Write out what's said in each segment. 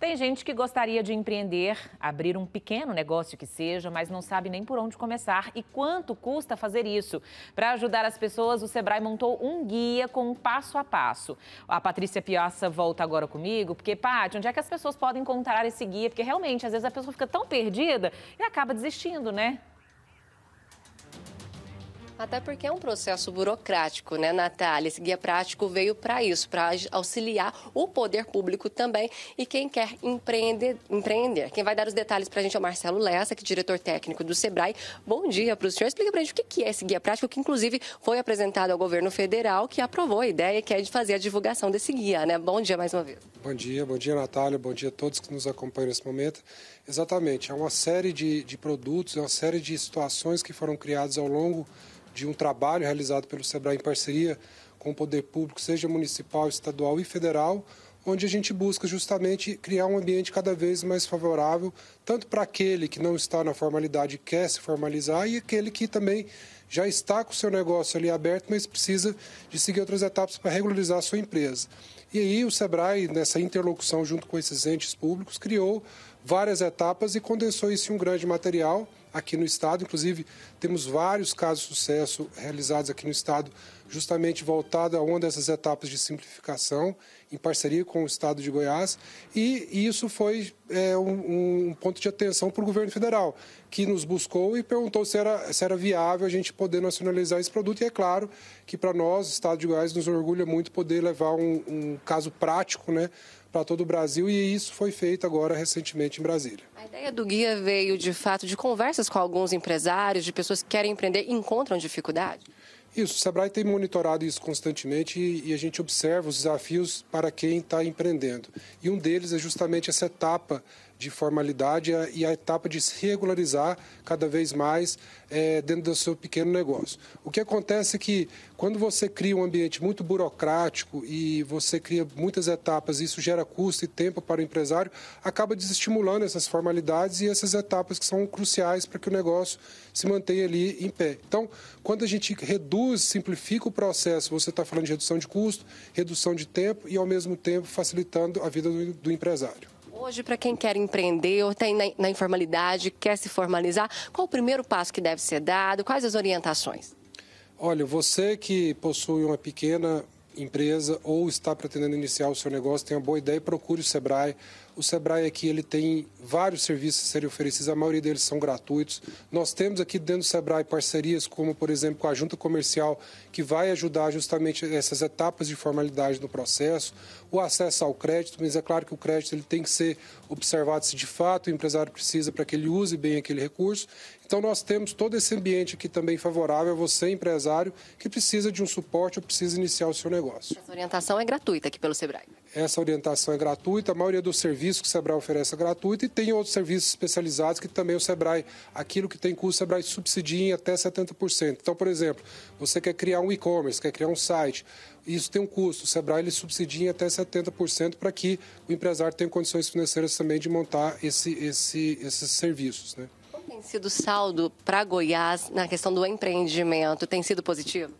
Tem gente que gostaria de empreender, abrir um pequeno negócio que seja, mas não sabe nem por onde começar e quanto custa fazer isso. Para ajudar as pessoas, o Sebrae montou um guia com um passo a passo. A Patrícia Piaça volta agora comigo, porque, Paty, onde é que as pessoas podem encontrar esse guia? Porque realmente, às vezes a pessoa fica tão perdida e acaba desistindo, né? Até porque é um processo burocrático, né, Natália? Esse guia prático veio para isso, para auxiliar o poder público também. E quem quer empreender, empreender quem vai dar os detalhes para a gente é o Marcelo Lessa, que é diretor técnico do Sebrae. Bom dia para o senhor. Explica para a gente o que é esse guia prático, que inclusive foi apresentado ao governo federal, que aprovou a ideia que é de fazer a divulgação desse guia, né? Bom dia mais uma vez. Bom dia, bom dia, Natália, bom dia a todos que nos acompanham nesse momento. Exatamente, é uma série de, de produtos, é uma série de situações que foram criadas ao longo de um trabalho realizado pelo SEBRAE em parceria com o poder público, seja municipal, estadual e federal, onde a gente busca justamente criar um ambiente cada vez mais favorável, tanto para aquele que não está na formalidade e quer se formalizar, e aquele que também já está com o seu negócio ali aberto, mas precisa de seguir outras etapas para regularizar a sua empresa. E aí o Sebrae, nessa interlocução junto com esses entes públicos, criou várias etapas e condensou isso em um grande material aqui no estado. Inclusive, temos vários casos de sucesso realizados aqui no estado, justamente voltado a uma dessas etapas de simplificação, em parceria com o estado de Goiás. E isso foi é, um, um, ponto de atenção para o governo federal, que nos buscou e perguntou se era, se era viável a gente poder nacionalizar esse produto. E é claro que para nós, estado de Goiás, nos orgulha muito poder levar um, um caso prático, né? para todo o Brasil e isso foi feito agora recentemente em Brasília. A ideia do guia veio de fato de conversas conversas com alguns empresários, de pessoas que querem empreender e encontram dificuldade? Isso, o Sebrae tem monitorado isso constantemente e, e a gente observa os desafios para quem está empreendendo. E um deles é justamente essa etapa de formalidade e a etapa de se regularizar cada vez mais é, dentro do seu pequeno negócio. O que acontece é que quando você cria um ambiente muito burocrático e você cria muitas etapas, isso gera custo e tempo para o empresário, acaba desestimulando essas formalidades e essas etapas que são cruciais para que o negócio se mantenha ali em pé. Então, quando a gente reduz, simplifica o processo, você está falando de redução de custo, redução de tempo e, ao mesmo tempo, facilitando a vida do, do empresário. Hoje, para quem quer empreender ou tem tá na, na informalidade, quer se formalizar, qual o primeiro passo que deve ser dado? Quais as orientações? Olha, você que possui uma pequena empresa ou está pretendendo iniciar o seu negócio, tem uma boa ideia, procure o Sebrae o Sebrae aqui ele tem vários serviços a serem oferecidos, a maioria deles são gratuitos. Nós temos aqui dentro do Sebrae parcerias como, por exemplo, com a Junta Comercial, que vai ajudar justamente essas etapas de formalidade no processo, o acesso ao crédito, mas é claro que o crédito ele tem que ser observado se de fato o empresário precisa para que ele use bem aquele recurso. Então nós temos todo esse ambiente aqui também favorável a você, empresário, que precisa de um suporte ou precisa iniciar o seu negócio. Essa orientação é gratuita aqui pelo Sebrae. Essa orientação é gratuita, a maioria dos serviços que o Sebrae oferece é gratuita e tem outros serviços especializados que também o Sebrae, aquilo que tem custo, o Sebrae subsidia em até 70%. Então, por exemplo, você quer criar um e-commerce, quer criar um site, isso tem um custo, o Sebrae ele subsidia em até 70% para que o empresário tenha condições financeiras também de montar esse, esse, esses serviços. Né? Qual tem sido o saldo para Goiás na questão do empreendimento? Tem sido positivo?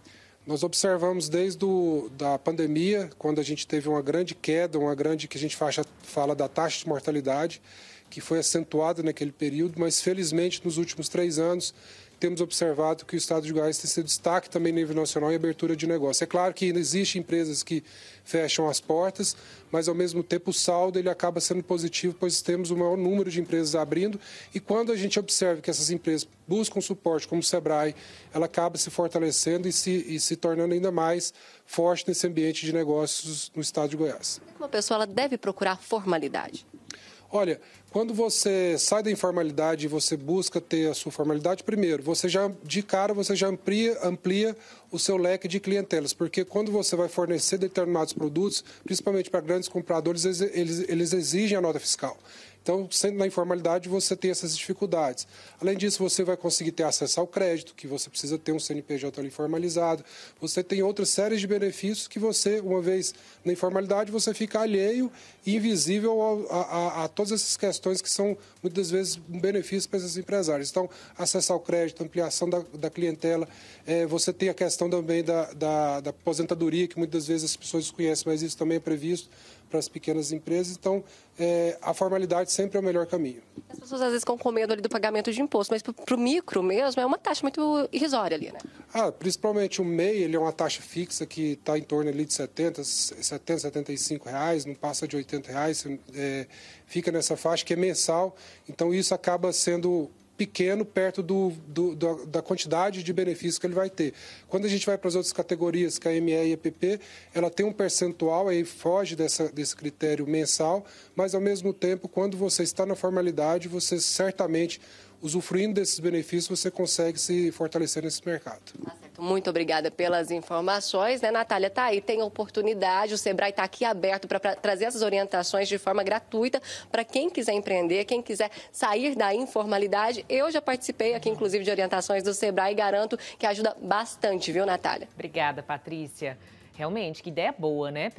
Nós observamos desde do, da pandemia, quando a gente teve uma grande queda, uma grande que a gente fala, fala da taxa de mortalidade, que foi acentuada naquele período, mas felizmente nos últimos três anos temos observado que o estado de Goiás tem sido destaque também nível nacional em abertura de negócio. É claro que existem empresas que fecham as portas, mas ao mesmo tempo o saldo ele acaba sendo positivo, pois temos o maior número de empresas abrindo e quando a gente observa que essas empresas buscam suporte como o Sebrae, ela acaba se fortalecendo e se, e se tornando ainda mais forte nesse ambiente de negócios no estado de Goiás. É uma pessoa ela deve procurar formalidade? Olha, quando você sai da informalidade e você busca ter a sua formalidade, primeiro, você já de cara você já amplia, amplia o seu leque de clientelas, porque quando você vai fornecer determinados produtos, principalmente para grandes compradores, eles, eles exigem a nota fiscal. Então, sendo na informalidade, você tem essas dificuldades. Além disso, você vai conseguir ter acesso ao crédito, que você precisa ter um CNPJ ali formalizado. Você tem outras séries de benefícios que você, uma vez na informalidade, você fica alheio e invisível a, a, a, a todas essas questões questões que são muitas vezes um benefício para esses empresários. Então, acesso ao crédito, ampliação da, da clientela, é, você tem a questão também da, da, da aposentadoria, que muitas vezes as pessoas desconhecem, mas isso também é previsto para as pequenas empresas. Então, é, a formalidade sempre é o melhor caminho pessoas às vezes ficam com medo ali do pagamento de imposto, mas para o micro mesmo é uma taxa muito irrisória ali, né? Ah, principalmente o MEI, ele é uma taxa fixa que está em torno ali de 70, 70, 75 reais, não passa de 80 reais, é, fica nessa faixa que é mensal, então isso acaba sendo pequeno perto do, do, do, da quantidade de benefício que ele vai ter. Quando a gente vai para as outras categorias, KME é e EPP, ela tem um percentual, aí foge dessa, desse critério mensal, mas ao mesmo tempo, quando você está na formalidade, você certamente usufruindo desses benefícios, você consegue se fortalecer nesse mercado. Tá certo. Muito obrigada pelas informações, né, Natália? Tá aí, tem oportunidade, o Sebrae está aqui aberto para trazer essas orientações de forma gratuita para quem quiser empreender, quem quiser sair da informalidade. Eu já participei aqui, inclusive, de orientações do Sebrae e garanto que ajuda bastante, viu, Natália? Obrigada, Patrícia. Realmente, que ideia boa, né?